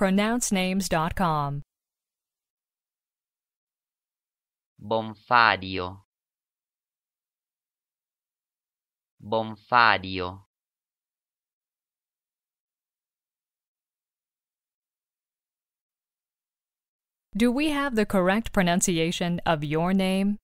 pronouncenames.com. Bonfadio Bonfadio Do we have the correct pronunciation of your name?